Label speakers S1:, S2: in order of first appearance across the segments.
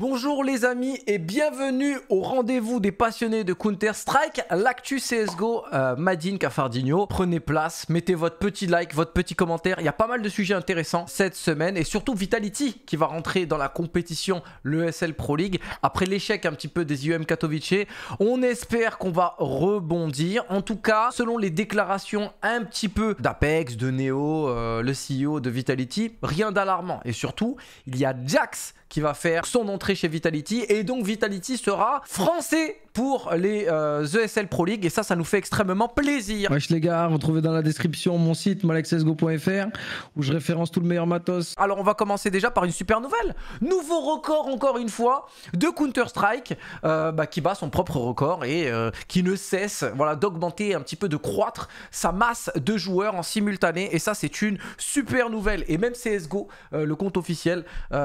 S1: Bonjour les amis et bienvenue au rendez-vous des passionnés de Counter-Strike, l'actu CSGO Madin euh, Madine Cafardino. Prenez place, mettez votre petit like, votre petit commentaire, il y a pas mal de sujets intéressants cette semaine et surtout Vitality qui va rentrer dans la compétition l'ESL Pro League après l'échec un petit peu des UM Katowice. On espère qu'on va rebondir, en tout cas selon les déclarations un petit peu d'Apex, de Neo, euh, le CEO de Vitality, rien d'alarmant et surtout il y a Jax qui va faire son entrée chez Vitality. Et donc Vitality sera français pour les ESL euh, e Pro League et ça, ça nous fait extrêmement plaisir. Wesh les gars, retrouvez dans la description mon site malexesgo.fr où je référence tout le meilleur matos. Alors on va commencer déjà par une super nouvelle. Nouveau record encore une fois de Counter-Strike euh, bah, qui bat son propre record et euh, qui ne cesse voilà, d'augmenter un petit peu, de croître sa masse de joueurs en simultané et ça c'est une super nouvelle. Et même CSGO, le compte officiel,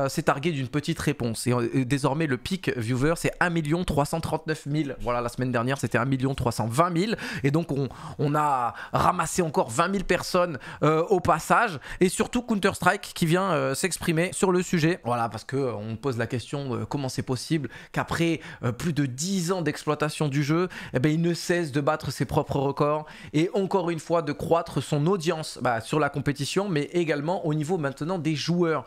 S1: s'est targué d'une petite réponse et, désormais le pic viewer c'est 1 339 000 voilà, la semaine dernière, c'était 1 320 000. Et donc, on, a ramassé encore 20 000 personnes euh, au passage. Et surtout, Counter-Strike qui vient euh, s'exprimer sur le sujet. Voilà, parce qu'on euh, pose la question comment c'est possible qu'après plus de 10 ans d'exploitation du jeu, eh ben, il ne cesse de battre ses propres records et encore une fois de croître son audience bah, sur la compétition, mais également au niveau maintenant des joueurs.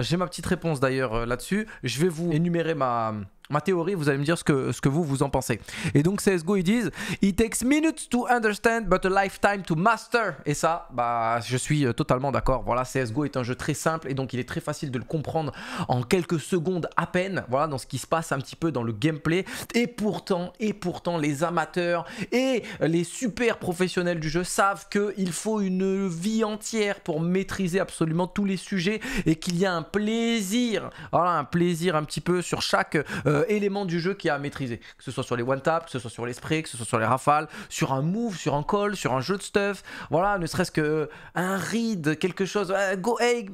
S1: J'ai ma petite réponse d'ailleurs là-dessus. Je vais vous énumérer ma ma théorie, vous allez me dire ce que, ce que vous, vous en pensez. Et donc CSGO, ils disent « It takes minutes to understand, but a lifetime to master ». Et ça, bah, je suis euh, totalement d'accord. Voilà, CSGO est un jeu très simple et donc il est très facile de le comprendre en quelques secondes à peine, voilà, dans ce qui se passe un petit peu dans le gameplay. Et pourtant, et pourtant, les amateurs et les super professionnels du jeu savent qu'il faut une vie entière pour maîtriser absolument tous les sujets et qu'il y a un plaisir, voilà, un plaisir un petit peu sur chaque... Euh, euh, élément du jeu qui a à maîtriser. Que ce soit sur les one-tap, que ce soit sur les sprays, que ce soit sur les rafales, sur un move, sur un call, sur un jeu de stuff. Voilà, ne serait-ce que euh, un read, quelque chose. Euh, go hey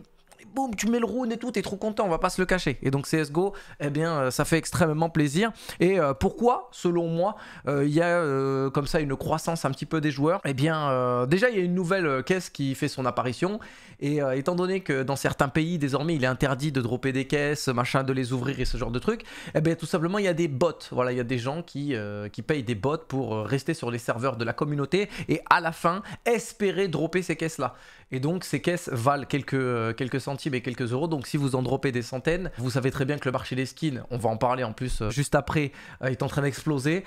S1: boum, tu mets le rune et tout, t'es trop content, on va pas se le cacher. Et donc CSGO, eh bien, euh, ça fait extrêmement plaisir. Et euh, pourquoi, selon moi, euh, il y a comme ça une croissance un petit peu des joueurs Eh bien, déjà, il y a une nouvelle caisse qui fait son apparition. Et étant donné que dans certains pays, désormais, il est interdit de dropper des caisses, machin, de les ouvrir et ce genre de trucs, eh bien, tout simplement, il y a des bots. Voilà, il y a des gens qui, qui payent des bots pour rester sur les serveurs de la communauté et à la fin, espérer dropper ces caisses-là. Et donc, ces caisses valent quelques, quelques centimes mais quelques euros. Donc si vous en dropez des centaines, vous savez très bien que le marché des skins, on va en parler en plus euh, juste après, euh, est en train d'exploser.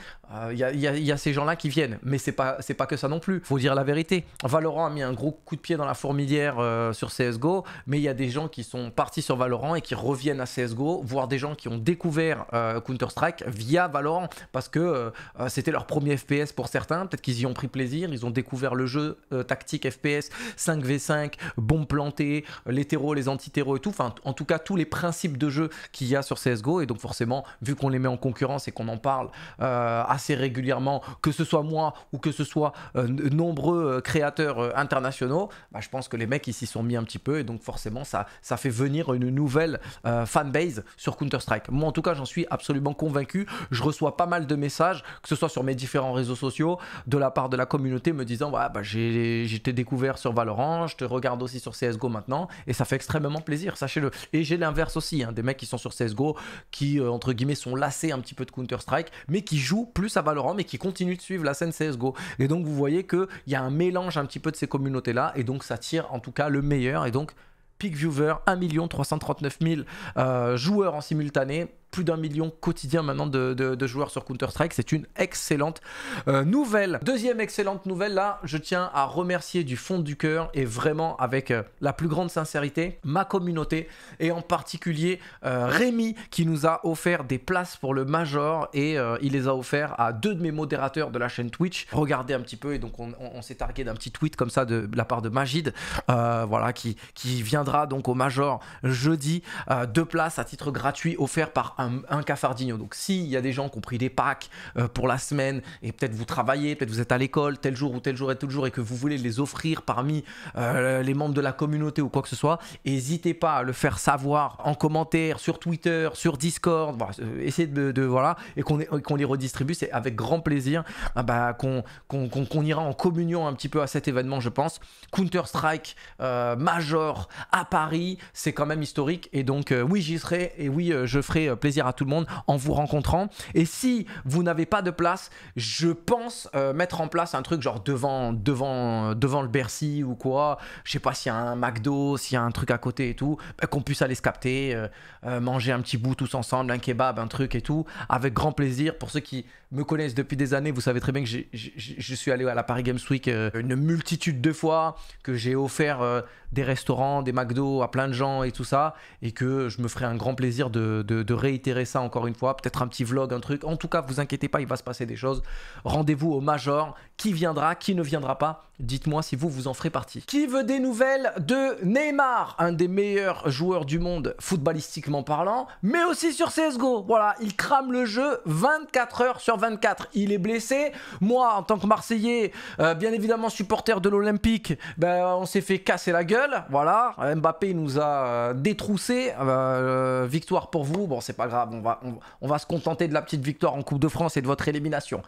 S1: Il euh, y, y, a ces gens-là qui viennent, mais c'est pas c'est pas que ça non plus. Faut dire la vérité. Valorant a mis un gros coup de pied dans la fourmilière sur CS:GO, mais il y a des gens qui sont partis sur Valorant et qui reviennent à CS:GO, voire des gens qui ont découvert Counter Strike via Valorant parce que c'était leur premier FPS pour certains. Peut-être qu'ils y ont pris plaisir, ils ont découvert le jeu tactique FPS 5v5, bombes plantées, les les les et tout, enfin en tout cas tous les principes de jeu qu'il y a sur CSGO et donc forcément vu qu'on les met en concurrence et qu'on en parle euh, assez régulièrement, que ce soit moi ou que ce soit euh, nombreux euh, créateurs internationaux, bah, je pense que les mecs ils s'y sont mis un petit peu et donc forcément ça, ça fait venir une nouvelle fanbase sur Counter-Strike. Moi en tout cas j'en suis absolument convaincu, je reçois pas mal de messages, que ce soit sur mes différents réseaux sociaux, de la part de la communauté me disant bah, j'ai, été découvert sur Valorant, je te regarde aussi sur CSGO maintenant et ça fait extrêmement plaisir, sachez-le. Et j'ai l'inverse aussi, hein, des mecs qui sont sur CSGO, qui, euh, entre guillemets, sont lassés un petit peu de Counter-Strike, mais qui jouent plus à Valorant, mais qui continuent de suivre la scène CSGO. Et donc, vous voyez que il y a un mélange un petit peu de ces communautés-là, et donc ça tire en tout cas le meilleur. Et donc, peak viewer, 1 339 000 joueurs en simultané plus d'un million quotidien maintenant de, joueurs sur Counter-Strike. C'est une excellente euh, nouvelle. Deuxième excellente nouvelle, là, je tiens à remercier du fond du cœur et vraiment avec euh, la plus grande sincérité ma communauté et en particulier euh, Rémi qui nous a offert des places pour le Major et il les a offert à deux de mes modérateurs de la chaîne Twitch. Regardez un petit peu et donc on, s'est targué d'un petit tweet comme ça de, la part de Magid, voilà, qui, qui viendra donc au Major jeudi, deux places à titre gratuit offert par un, un Donc s'il y a des gens qui ont pris des packs euh, pour la semaine et peut-être vous travaillez, peut-être vous êtes à l'école tel jour ou tel jour et tel jour et que vous voulez les offrir parmi euh, les membres de la communauté ou quoi que ce soit, n'hésitez pas à le faire savoir en commentaire, sur Twitter, sur Discord, euh, essayez de, voilà, et qu'on qu'on les redistribue, c'est avec grand plaisir ah bah, qu'on ira en communion un petit peu à cet événement, je pense. Counter-Strike Major à Paris, c'est quand même historique et donc oui j'y serai et oui je ferai plaisir à tout le monde en vous rencontrant. Et si vous n'avez pas de place, je pense euh, mettre en place un truc genre devant, devant, devant le Bercy ou quoi. Je sais pas s'il y a un McDo, s'il y a un truc à côté et tout, bah, qu'on puisse aller se capter, euh, euh, manger un petit bout tous ensemble, un kebab, un truc et tout, avec grand plaisir. Pour ceux qui me connaissent depuis des années, vous savez très bien que je suis allé à la Paris Games Week une multitude de fois, que j'ai offert des restaurants, des McDo à plein de gens et tout ça, et que je me ferai un grand plaisir de, réitérer ça encore une fois, peut-être un petit vlog, un truc. En tout cas, vous inquiétez pas, il va se passer des choses. Rendez-vous au Major, qui viendra, qui ne viendra pas, dites-moi si vous, vous en ferez partie. Qui veut des nouvelles de Neymar, un des meilleurs joueurs du monde footballistiquement parlant, mais aussi sur CSGO Voilà, il crame le jeu 24 heures sur 24, il est blessé. Moi, en tant que Marseillais, euh, bien évidemment supporter de l'Olympique, ben, on s'est fait casser la gueule. Voilà, Mbappé nous a euh, détroussé. Euh, euh, victoire pour vous. Bon, c'est pas grave, on va, on, va se contenter de la petite victoire en Coupe de France et de votre élimination.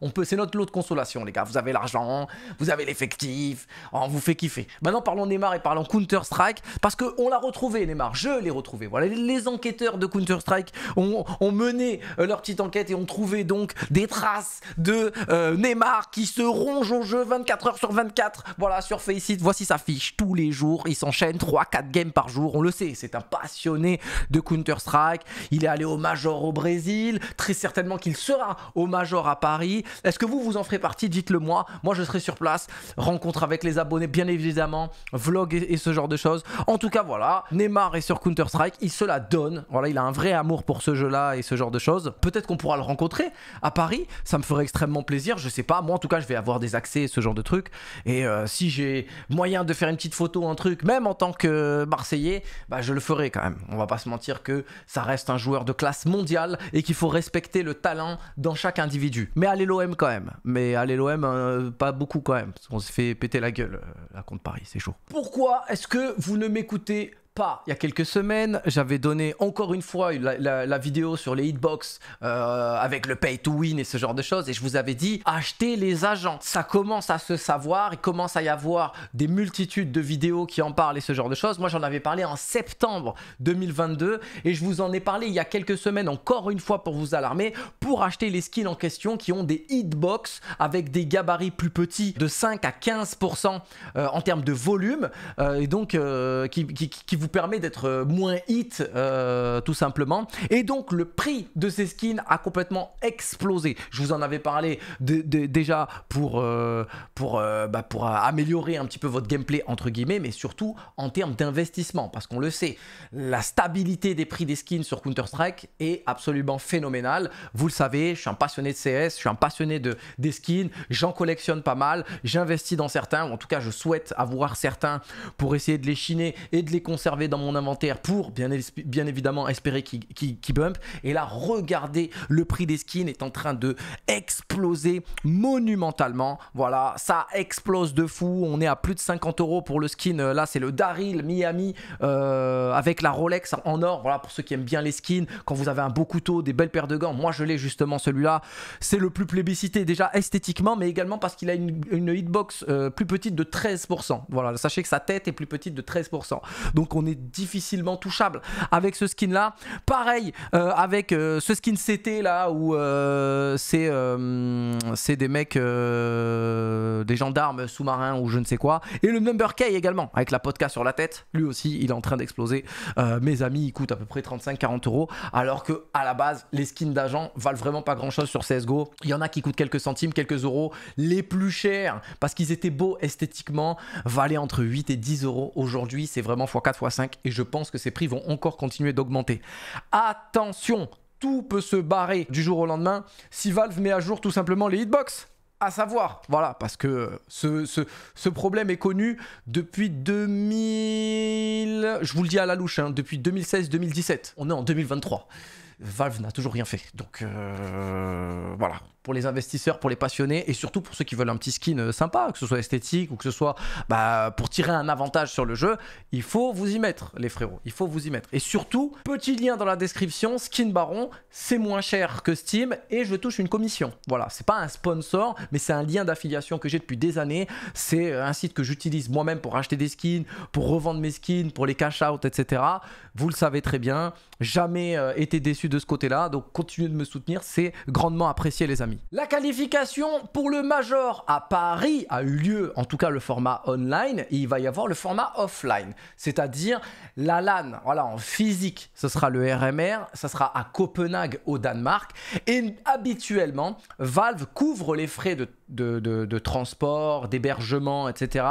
S1: on, peut, c'est notre lot de consolation, les gars. Vous avez l'argent, vous avez l'effectif, oh, on vous fait kiffer. Maintenant, parlons Neymar et parlons Counter-Strike parce qu'on l'a retrouvé, Neymar. Je l'ai retrouvé. Voilà, les, enquêteurs de Counter-Strike ont, mené leur petite enquête et ont trouvé donc des traces de Neymar qui se ronge au jeu 24 heures sur 24. Voilà, sur Faceit, voici sa fiche. Tous les jours, il s'enchaîne 3-4 games par jour, on le sait, c'est un passionné de Counter-Strike, il est allé au Major au Brésil, très certainement qu'il sera au Major à Paris. Est-ce que vous, vous en ferez partie Dites-le moi, moi je serai sur place, rencontre avec les abonnés bien évidemment, vlog et, ce genre de choses. En tout cas voilà, Neymar est sur Counter-Strike, il se la donne, voilà, il a un vrai amour pour ce jeu-là et ce genre de choses. Peut-être qu'on pourra le rencontrer à Paris, ça me ferait extrêmement plaisir, je sais pas, moi en tout cas je vais avoir des accès et ce genre de trucs, et euh, si j'ai moyen de faire une petite photo, un truc, même en tant que Marseillais, bah, je le ferai quand même. On va pas se mentir que ça reste un joueur de classe mondiale et qu'il faut respecter le talent dans chaque individu. Mais allez l'OM quand même. Mais allez l'OM, euh, pas beaucoup quand même. Parce qu'on se fait péter la gueule euh, là contre Paris, c'est chaud. Pourquoi est-ce que vous ne m'écoutez pas. Il y a quelques semaines, j'avais donné encore une fois la, vidéo sur les hitbox euh, avec le pay to win et ce genre de choses. Et je vous avais dit, achetez les agents. Ça commence à se savoir. Il commence à y avoir des multitudes de vidéos qui en parlent et ce genre de choses. Moi, j'en avais parlé en septembre 2022 et je vous en ai parlé il y a quelques semaines encore une fois pour vous alarmer pour acheter les skins en question qui ont des hitbox avec des gabarits plus petits de 5 à 15% euh, en termes de volume euh, et donc qui vous permet d'être euh, moins hit euh, tout simplement. Et donc le prix de ces skins a complètement explosé. Je vous en avais parlé déjà pour, euh, pour, bah, pour améliorer un petit peu votre gameplay entre guillemets, mais surtout en termes d'investissement. Parce qu'on le sait, la stabilité des prix des skins sur Counter-Strike est absolument phénoménale. Vous le savez, je suis un passionné de CS, je suis un passionné de, des skins, j'en collectionne pas mal, j'investis dans certains, en tout cas je souhaite avoir certains pour essayer de les chiner et de les conserver dans mon inventaire pour bien, bien évidemment espérer qu'il bump. Et là, regardez, le prix des skins est en train de exploser monumentalement. Voilà, ça explose de fou. On est à plus de 50 euros pour le skin. Euh, là, c'est le Daryl Miami euh, avec la Rolex en or. Voilà, pour ceux qui aiment bien les skins, quand vous avez un beau couteau, des belles paires de gants. Moi, je l'ai justement celui-là. C'est le plus plébiscité déjà esthétiquement, mais également parce qu'il a une, hitbox euh, plus petite de 13%. Voilà, sachez que sa tête est plus petite de 13%. Donc on est difficilement touchable avec ce skin là. Pareil euh, avec euh, ce skin CT là où euh, c'est c'est des mecs, des gendarmes sous-marins ou je ne sais quoi. Et le Number K également avec la podcast sur la tête. Lui aussi il est en train d'exploser. mes amis, il coûte à peu près 35-40 euros alors que à la base les skins d'agents valent vraiment pas grand chose sur CSGO. Il y en a qui coûtent quelques centimes, quelques euros. Les plus chers parce qu'ils étaient beaux esthétiquement valaient entre 8 et 10 euros. Aujourd'hui c'est vraiment x4 x5 et je pense que ces prix vont encore continuer d'augmenter. Attention, tout peut se barrer du jour au lendemain si Valve met à jour tout simplement les hitbox à savoir. Voilà, parce que euh, ce, ce, problème est connu depuis 2000... Je vous le dis à la louche, hein, depuis 2016-2017. On est en 2023. Valve n'a toujours rien fait. Donc euh, voilà, pour les investisseurs, pour les passionnés et surtout pour ceux qui veulent un petit skin euh, sympa, que ce soit esthétique ou que ce soit bah, pour tirer un avantage sur le jeu, il faut vous y mettre les frérots, il faut vous y mettre. Et surtout, petit lien dans la description, Skin Baron, c'est moins cher que Steam et je touche une commission. Voilà, c'est pas un sponsor, mais c'est un lien d'affiliation que j'ai depuis des années. C'est euh, un site que j'utilise moi-même pour acheter des skins, pour revendre mes skins, pour les cash out, etc. Vous le savez très bien, jamais été déçu de de ce côté-là. Donc continuez de me soutenir, c'est grandement apprécié les amis. La qualification pour le Major à Paris a eu lieu, en tout cas le format online, il va y avoir le format offline, c'est-à-dire la LAN, voilà, en physique, ce sera le RMR, ça sera à Copenhague au Danemark, et habituellement, Valve couvre les frais de de, de, transport, d'hébergement, etc.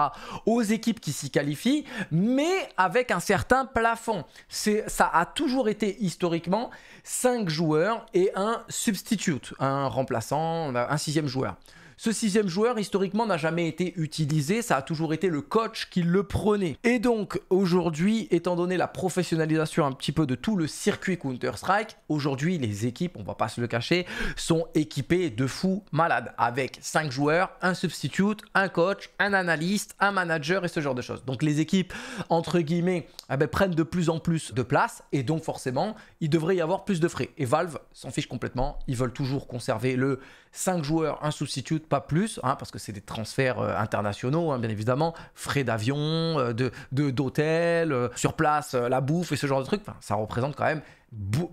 S1: aux équipes qui s'y qualifient, mais avec un certain plafond. Ça a toujours été historiquement 5 joueurs et un substitute, un remplaçant, un sixième joueur. Ce sixième joueur, historiquement, n'a jamais été utilisé, ça a toujours été le coach qui le prenait. Et donc, aujourd'hui, étant donné la professionnalisation un petit peu de tout le circuit Counter-Strike, aujourd'hui, les équipes, on va pas se le cacher, sont équipées de fous malades, avec 5 joueurs, un substitute, un coach, un analyste, un manager et ce genre de choses. Donc les équipes, entre guillemets, eh ben, prennent de plus en plus de place, et donc forcément, il devrait y avoir plus de frais. Et Valve s'en fiche complètement, ils veulent toujours conserver le 5 joueurs, un substitute, pas plus, hein, parce que c'est des transferts euh, internationaux, hein, bien évidemment, frais d'avion, euh, d'hôtel, de, euh, sur place, la bouffe et ce genre de trucs, ça représente quand même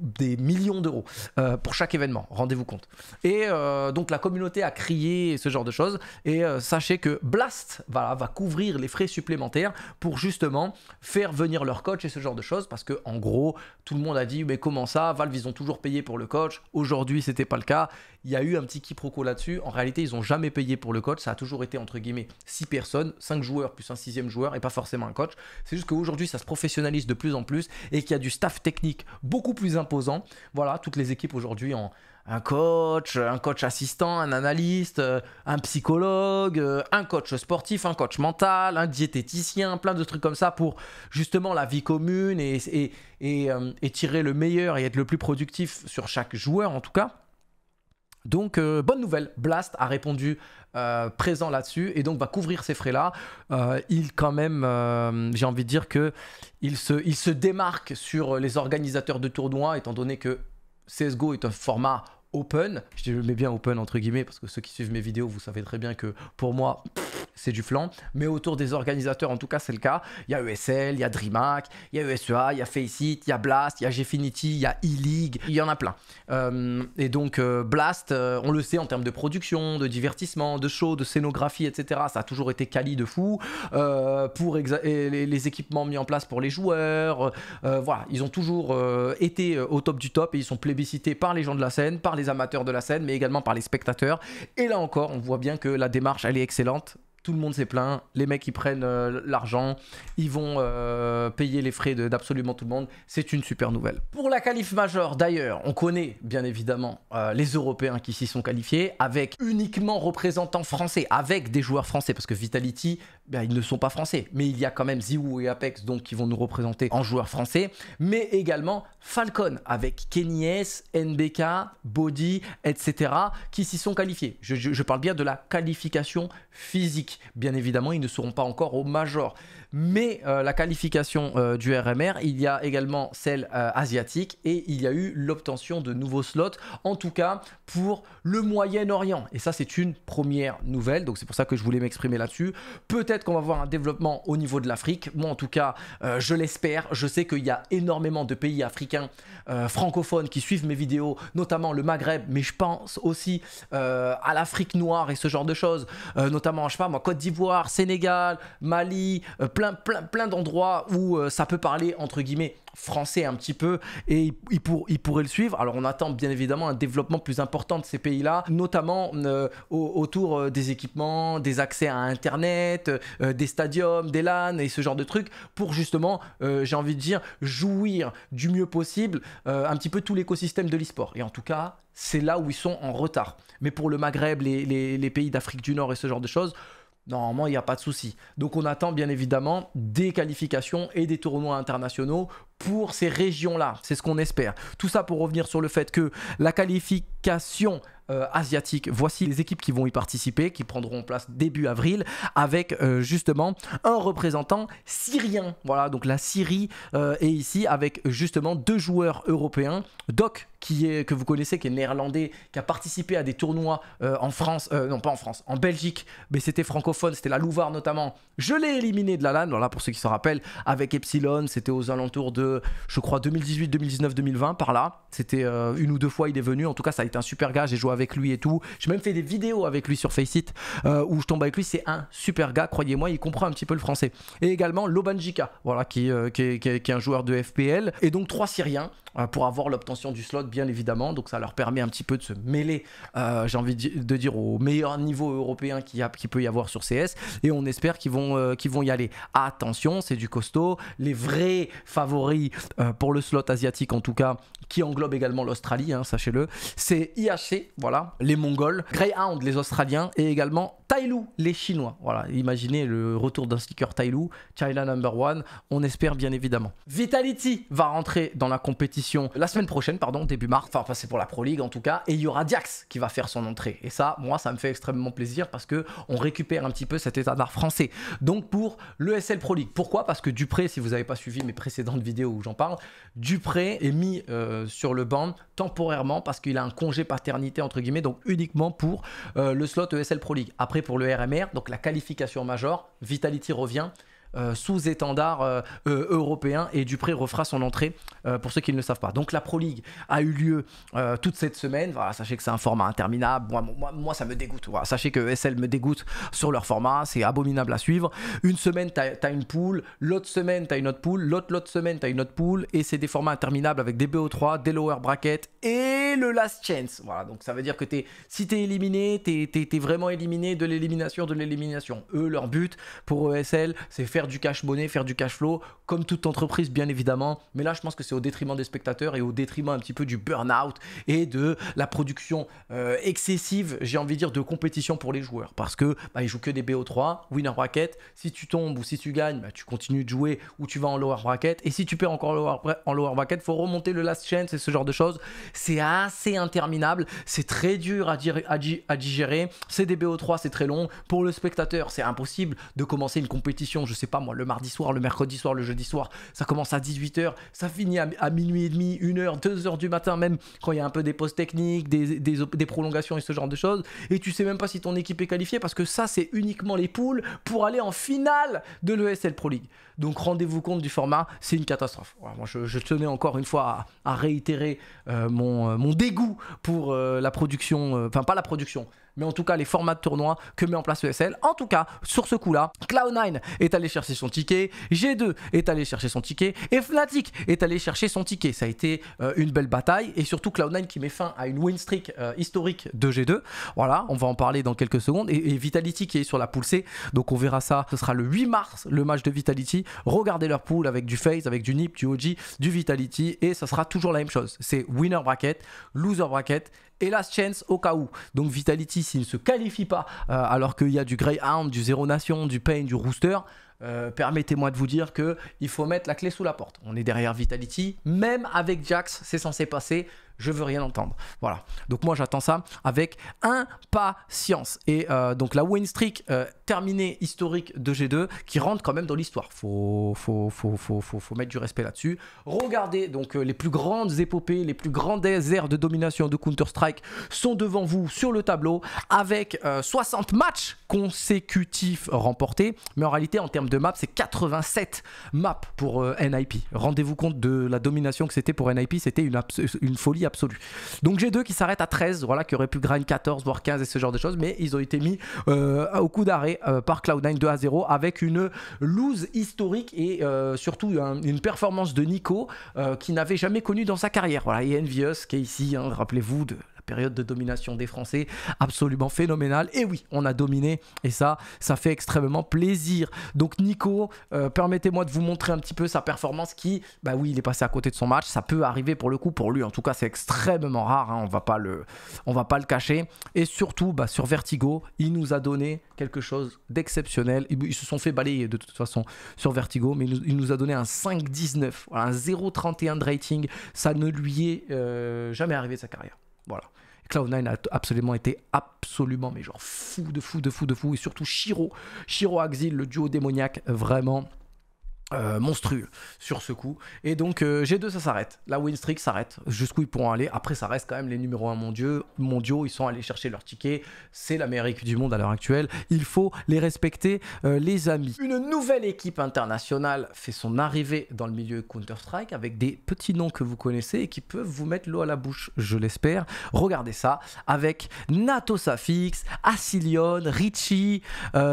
S1: des millions d'euros euh, pour chaque événement, rendez-vous compte. Et euh, donc la communauté a crié ce genre de choses, et euh, sachez que Blast va couvrir les frais supplémentaires pour justement faire venir leur coach et ce genre de choses, parce que en gros, tout le monde a dit, mais comment ça, Valve, ils ont toujours payé pour le coach, aujourd'hui c'était pas le cas, il y a eu un petit quiproquo là-dessus, en réalité ils ont jamais payé pour le coach, ça a toujours été entre guillemets 6 personnes, 5 joueurs plus un sixième joueur, et pas forcément un coach, c'est juste qu'aujourd'hui ça se professionnalise de plus en plus, et qu'il y a du staff technique beaucoup plus imposant. Voilà, toutes les équipes aujourd'hui ont un coach, un coach assistant, un analyste, euh, un psychologue, euh, un coach sportif, un coach mental, un diététicien, plein de trucs comme ça pour justement la vie commune et euh, tirer le meilleur et être le plus productif sur chaque joueur en tout cas. Donc, euh, bonne nouvelle, Blast a répondu euh, présent là-dessus et donc va couvrir ces frais-là. Euh, il, quand même, j'ai envie de dire que il se, il se démarque sur les organisateurs de tournois, étant donné que CSGO est un format open. Je mets bien open entre guillemets parce que ceux qui suivent mes vidéos, vous savez très bien que pour moi c'est du flanc, mais autour des organisateurs, en tout cas c'est le cas, il y a ESL, il y a DreamHack, il y a ESEA, il y a Faceit, il y a Blast, il y a Gfinity, il y a E-League, il y en a plein. Euh, et donc euh, Blast, euh, on le sait en termes de production, de divertissement, de show, de scénographie, etc. Ça a toujours été quali de fou, pour les, équipements mis en place pour les joueurs, voilà, ils ont toujours été au top du top et ils sont plébiscités par les gens de la scène, par les amateurs de la scène, mais également par les spectateurs. Et là encore, on voit bien que la démarche, elle est excellente tout le monde s'est plaint, les mecs ils prennent euh, l'argent, ils vont euh, payer les frais d'absolument tout le monde, c'est une super nouvelle. Pour la qualif majeure d'ailleurs, on connaît bien évidemment euh, les Européens qui s'y sont qualifiés, avec uniquement représentants français, avec des joueurs français, parce que Vitality, ben, ils ne sont pas français, mais il y a quand même Ziwu et Apex donc qui vont nous représenter en joueurs français, mais également Falcon, avec Kenny S, NBK, Body, etc., qui s'y sont qualifiés. je parle bien de la qualification physique. Bien évidemment, ils ne seront pas encore au major mais euh, la qualification euh, du RMR, il y a également celle euh, asiatique et il y a eu l'obtention de nouveaux slots, en tout cas pour le Moyen-Orient. Et ça, c'est une première nouvelle, donc c'est pour ça que je voulais m'exprimer là-dessus. Peut-être qu'on va voir un développement au niveau de l'Afrique. Moi, en tout cas, je l'espère. Je sais qu'il y a énormément de pays africains francophones qui suivent mes vidéos, notamment le Maghreb, mais je pense aussi à l'Afrique noire et ce genre de choses, notamment, je sais pas moi, Côte d'Ivoire, Sénégal, Mali, plein, plein, d'endroits où euh, ça peut parler, entre guillemets, français un petit peu, et ils, il pour, pourraient le suivre. Alors on attend bien évidemment un développement plus important de ces pays-là, notamment euh, autour euh, des équipements, des accès à Internet, des stadiums, des LAN et ce genre de trucs, pour justement, j'ai envie de dire, jouir du mieux possible un petit peu tout l'écosystème de l'e-sport. Et en tout cas, c'est là où ils sont en retard. Mais pour le Maghreb, les, les pays d'Afrique du Nord et ce genre de choses, Normalement, il n'y a pas de souci. Donc on attend bien évidemment des qualifications et des tournois internationaux pour ces régions-là. C'est ce qu'on espère. Tout ça pour revenir sur le fait que la qualification euh, asiatique, voici les équipes qui vont y participer, qui prendront place début avril, avec euh, justement un représentant syrien. Voilà, donc la Syrie euh, est ici avec justement deux joueurs européens, Doc qui est, que vous connaissez, qui est néerlandais, qui a participé à des tournois euh, en France, euh, non pas en France, en Belgique, mais c'était francophone, c'était la Louvard notamment. Je l'ai éliminé de la LAN, là pour ceux qui se rappellent, avec Epsilon, c'était aux alentours de, je crois, 2018, 2019, 2020, par là. C'était euh, une ou deux fois, il est venu. En tout cas, ça a été un super gars, j'ai joué avec lui et tout. J'ai même fait des vidéos avec lui sur Faceit où je tombe avec lui. C'est un super gars, croyez-moi, il comprend un petit peu le français. Et également Lobanjika, voilà, qui, qui est un joueur de FPL. Et donc trois Syriens pour avoir l'obtention du slot bien évidemment. Donc ça leur permet un petit peu de se mêler, euh, j'ai envie de dire, au meilleur niveau européen qu'il qui peut y avoir sur CS. Et on espère qu'ils vont, euh, vont y aller. Attention, c'est du costaud. Les vrais favoris euh, pour le slot asiatique, en tout cas, qui englobe également l'Australie, hein, sachez-le, c'est IHC, voilà, les Mongols, Greyhound, les Australiens, et également Tailou, les Chinois. Voilà, imaginez le retour d'un sticker Tailou, China number one, on espère bien évidemment. Vitality va rentrer dans la compétition la semaine prochaine, pardon, début début enfin c'est pour la Pro League en tout cas, et il y aura Diax qui va faire son entrée. Et ça, moi, ça me fait extrêmement plaisir parce que on récupère un petit peu cet état d'art français. Donc pour l'ESL Pro League, pourquoi Parce que Dupré, si vous n'avez pas suivi mes précédentes vidéos où j'en parle, Dupré est mis euh, sur le banc temporairement parce qu'il a un congé paternité entre guillemets, donc uniquement pour euh, le slot ESL Pro League. Après pour le RMR, donc la qualification majeure, Vitality revient euh, sous-étendard euh, euh, européen et Dupré refera son entrée pour ceux qui ne le savent pas. Donc la Pro League a eu lieu toute cette semaine. Voilà, sachez que c'est un format interminable. Moi, ça me dégoûte. sachez que ESL me dégoûte sur leur format. C'est abominable à suivre. Une semaine, tu as, une poule. L'autre semaine, tu une autre poule. L'autre, l'autre semaine, tu une autre poule. Et c'est des formats interminables avec des BO3, des lower brackets et le last chance. Voilà, donc ça veut dire que es, si t'es éliminé, tu vraiment éliminé de l'élimination de l'élimination. Eux, leur but pour ESL, c'est faire du cash money, faire du cash flow, comme toute entreprise bien évidemment. Mais là, je pense que c'est au détriment des spectateurs et au détriment un petit peu du burn-out et de la production euh, excessive, j'ai envie de dire, de compétition pour les joueurs. Parce que bah, ils jouent que des BO3, winner bracket. Si tu tombes ou si tu gagnes, bah, tu continues de jouer ou tu vas en lower bracket. Et si tu perds encore en lower, en lower bracket, faut remonter le last chance C'est ce genre de choses. C'est assez interminable, c'est très dur à, dire, à, à digérer. C'est des BO3, c'est très long. Pour le spectateur, c'est impossible de commencer une compétition, je sais pas moi, le mardi soir, le mercredi soir, le jeudi soir, ça commence à 18h, ça finit à, minuit et demi, 1h, 2h du matin même, quand il y a un peu des pauses techniques, des, prolongations et ce genre de choses, et tu sais même pas si ton équipe est qualifiée, parce que ça c'est uniquement les poules pour aller en finale de l'ESL Pro League. Donc rendez-vous compte du format, c'est une catastrophe. je, tenais encore une fois à, réitérer euh, euh, mon, dégoût pour euh, la production, enfin pas la production, mais en tout cas les formats de tournoi que met en place ESL. En tout cas, sur ce coup-là, Cloud9 est allé chercher son ticket, G2 est allé chercher son ticket, et Fnatic est allé chercher son ticket. Ça a été euh, une belle bataille, et surtout Cloud9 qui met fin à une win streak euh, historique de G2. Voilà, on va en parler dans quelques secondes, et, Vitality qui est sur la poule C, donc on verra ça. Ce sera le 8 mars, le match de Vitality. Regardez leur pool avec du Phase, avec du NIP, du OG, du Vitality, et ça sera toujours la même chose. C'est winner bracket, loser bracket, et Last Chance au cas où. Donc Vitality, s'il ne se qualifie pas, euh, alors qu'il y a du Greyhound, du Zero Nation, du Pain, du Rooster, euh, permettez-moi de vous dire que il faut mettre la clé sous la porte. On est derrière Vitality, même avec Jax, c'est censé passer. Je veux rien entendre. Voilà. Donc moi j'attends ça avec impatience. Et euh, donc la win streak terminé historique de G2 qui rentre quand même dans l'histoire. Faut, faut, faut, faut, faut, mettre du respect là-dessus. Regardez donc euh, les plus grandes épopées, les plus grandes aires de domination de Counter-Strike sont devant vous sur le tableau avec 60 euh, matchs consécutifs remportés. Mais en réalité, en termes de maps, c'est 87 maps pour euh, NIP. Rendez-vous compte de la domination que c'était pour NIP, c'était une, une folie absolue. Donc G2 qui s'arrête à 13, voilà, qui aurait pu grind 14, voire 15 et ce genre de choses, mais ils ont été mis au coup d'arrêt euh, par Cloud9 2 à 0 avec une lose historique et euh, surtout une performance de Nico euh, qui n'avait jamais connu dans sa carrière. Voilà, et Envious qui est ici, hein, rappelez-vous de période de domination des Français absolument phénoménale. Et oui, on a dominé et ça, ça fait extrêmement plaisir. Donc Nico, euh, permettez-moi de vous montrer un petit peu sa performance qui, bah oui, il est passé à côté de son match. Ça peut arriver pour le coup pour lui. En tout cas, c'est extrêmement rare. Hein, on va pas le, on va pas le cacher. Et surtout, bah, sur Vertigo, il nous a donné quelque chose d'exceptionnel. Ils se sont fait balayer de toute façon sur Vertigo, mais il nous a donné un 5-19, un 0,31 de rating. Ça ne lui est euh, jamais arrivé sa carrière. Voilà. Cloud9 a absolument été absolument, mais genre fou de fou de fou de fou. Et surtout Shiro, Shiro Axil, le duo démoniaque, vraiment euh, monstrueux sur ce coup. Et donc euh, G2 ça s'arrête. La win streak s'arrête. Jusqu'où ils pourront aller. Après ça reste quand même les numéros 1 mondiaux. Ils sont allés chercher leur ticket. C'est l'Amérique du monde à l'heure actuelle. Il faut les respecter euh, les amis. Une nouvelle équipe internationale fait son arrivée dans le milieu Counter-Strike avec des petits noms que vous connaissez et qui peuvent vous mettre l'eau à la bouche, je l'espère. Regardez ça avec Nato Safix, Asilion, Richie,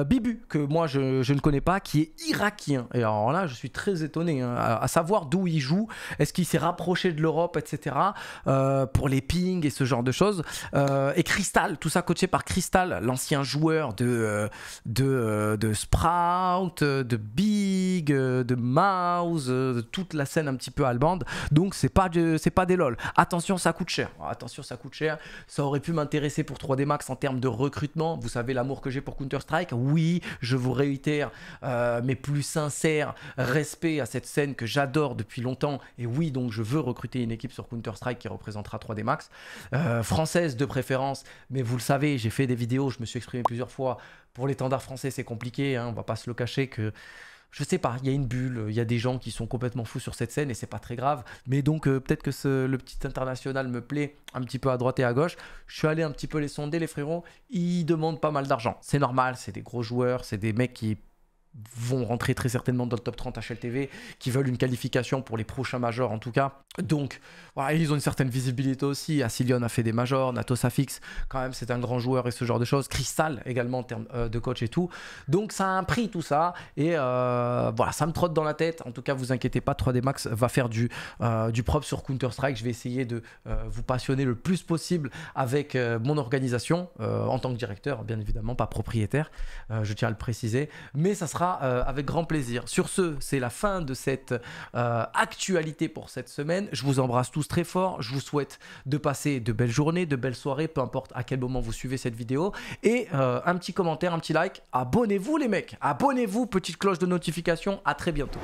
S1: Bibu que moi je, je ne connais pas qui est irakien. Et alors là je suis très étonné. Hein, à, savoir d'où il joue, est-ce qu'il s'est rapproché de l'Europe, etc. Euh, pour les pings et ce genre de choses. Euh, et Crystal, tout ça coaché par Crystal, l'ancien joueur de, euh, de, de Sprout, de Big, de Mouse, de toute la scène un petit peu allemande. Donc c'est pas, de, pas des lol. Attention, ça coûte cher. Attention, ça coûte cher. Ça aurait pu m'intéresser pour 3D Max en termes de recrutement. Vous savez l'amour que j'ai pour Counter-Strike. Oui, je vous réitère mais mes plus sincères respect à cette scène que j'adore depuis longtemps. Et oui, donc je veux recruter une équipe sur Counter-Strike qui représentera 3D Max, euh, française de préférence. Mais vous le savez, j'ai fait des vidéos, je me suis exprimé plusieurs fois. Pour l'étendard français, c'est compliqué, hein, on va pas se le cacher que je sais pas, il y a une bulle, il y a des gens qui sont complètement fous sur cette scène et c'est pas très grave. Mais donc euh, peut-être que ce, le petit international me plaît un petit peu à droite et à gauche. Je suis allé un petit peu les sonder, les frérots. Ils demandent pas mal d'argent. C'est normal, c'est des gros joueurs, c'est des mecs qui vont rentrer très certainement dans le top 30 HLTV, qui veulent une qualification pour les prochains majors en tout cas. Donc ils ont une certaine visibilité aussi. Asilion ah, a fait des majors, Natos Afix, quand même c'est un grand joueur et ce genre de choses. Crystal également en termes euh, de coach et tout. Donc ça a un prix tout ça. Et euh, voilà, ça me trotte dans la tête. En tout cas, vous inquiétez pas, 3D Max va faire du, euh, du propre sur Counter-Strike. Je vais essayer de vous passionner le plus possible avec mon organisation, en tant que directeur bien évidemment, pas propriétaire, je tiens à le préciser. Mais ça sera euh, avec grand plaisir. Sur ce, c'est la fin de cette euh, actualité pour cette semaine. Je vous embrasse tous très fort. Je vous souhaite de passer de belles journées, de belles soirées, peu importe à quel moment vous suivez cette vidéo. Et euh, un petit commentaire, un petit like. Abonnez-vous les mecs. Abonnez-vous, petite cloche de notification. À très bientôt.